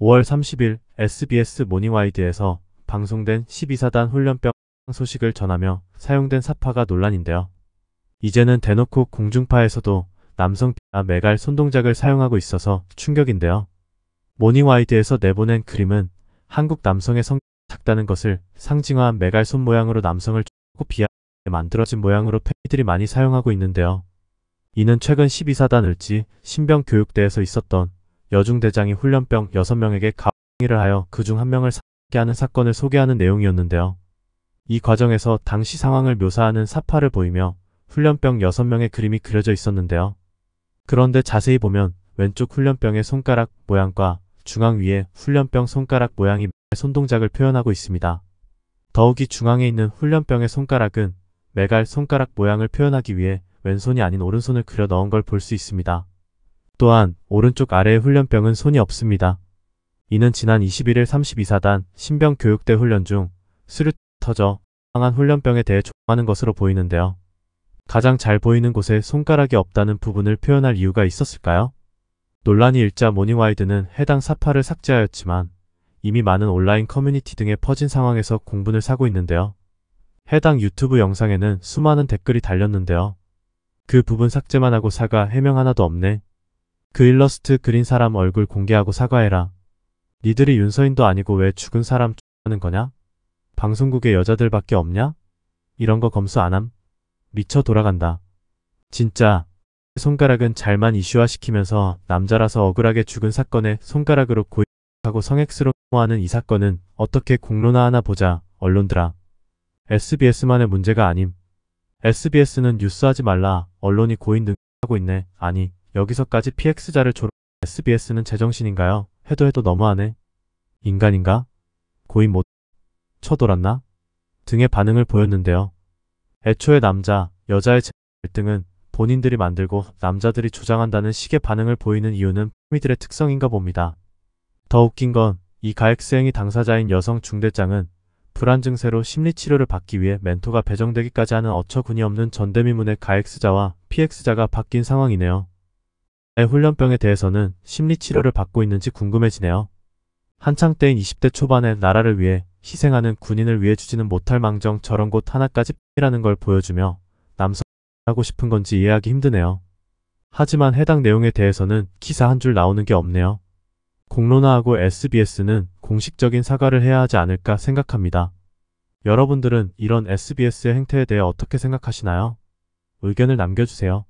5월 30일 SBS 모닝와이드에서 방송된 12사단 훈련병 소식을 전하며 사용된 사파가 논란인데요. 이제는 대놓고 공중파에서도 남성 비아 메갈 손동작을 사용하고 있어서 충격인데요. 모닝와이드에서 내보낸 그림은 한국 남성의 성격이 작다는 것을 상징화한 메갈 손 모양으로 남성을 좁고 비하게 만들어진 모양으로 팬들이 많이 사용하고 있는데요. 이는 최근 12사단 을지 신병교육대에서 있었던 여중대장이 훈련병 6명에게 가행위를 하여 그 중 한 명을 사게 하는 사건을 소개하는 내용이었는데요. 이 과정에서 당시 상황을 묘사하는 사파를 보이며 훈련병 6명의 그림이 그려져 있었는데요. 그런데 자세히 보면 왼쪽 훈련병의 손가락 모양과 중앙 위에 훈련병 손가락 모양이 손동작을 표현하고 있습니다. 더욱이 중앙에 있는 훈련병의 손가락은 메갈 손가락 모양을 표현하기 위해 왼손이 아닌 오른손을 그려 넣은 걸 볼 수 있습니다. 또한 오른쪽 아래의 훈련병은 손이 없습니다. 이는 지난 21일 32사단 신병 교육대 훈련 중 수류 터져 항한 훈련병에 대해 조망하는 것으로 보이는데요. 가장 잘 보이는 곳에 손가락이 없다는 부분을 표현할 이유가 있었을까요? 논란이 일자 모닝와이드는 해당 사파를 삭제하였지만 이미 많은 온라인 커뮤니티 등에 퍼진 상황에서 공분을 사고 있는데요. 해당 유튜브 영상에는 수많은 댓글이 달렸는데요. 그 부분 삭제만 하고 사과 해명 하나도 없네 그 일러스트 그린 사람 얼굴 공개하고 사과해라. 니들이 윤서인도 아니고 왜 죽은 사람 하는 거냐? 방송국에 여자들밖에 없냐? 이런 거 검수 안함? 미쳐 돌아간다. 진짜 손가락은 잘만 이슈화시키면서 남자라서 억울하게 죽은 사건에 손가락으로 고의하고 성액스로 하는 이 사건은 어떻게 공론화하나 보자 언론들아. SBS만의 문제가 아님. SBS는 뉴스하지 말라 언론이 고인 등하고 있네 아니 여기서까지 PX자를 졸업 SBS는 제정신인가요? 해도 해도 너무하네. 인간인가? 고이 못 쳐돌았나? 등의 반응을 보였는데요. 애초에 남자, 여자의 갈등은 본인들이 만들고 남자들이 조장한다는 식의 반응을 보이는 이유는 미들의 특성인가 봅니다. 더 웃긴 건 이 가액수행이 당사자인 여성 중대장은 불안 증세로 심리치료를 받기 위해 멘토가 배정되기까지 하는 어처구니없는 전대미문의 가액수자와 PX자가 바뀐 상황이네요. 훈련병에 대해서는 심리치료를 받고 있는지 궁금해지네요. 한창 때인 20대 초반에 나라를 위해 희생하는 군인을 위해 주지는 못할 망정 저런 곳 하나까지 X라는 걸 보여주며 남성하고 싶은 건지 이해하기 힘드네요. 하지만 해당 내용에 대해서는 기사 한 줄 나오는 게 없네요. 공론화하고 SBS는 공식적인 사과를 해야 하지 않을까 생각합니다. 여러분들은 이런 SBS의 행태에 대해 어떻게 생각하시나요? 의견을 남겨주세요.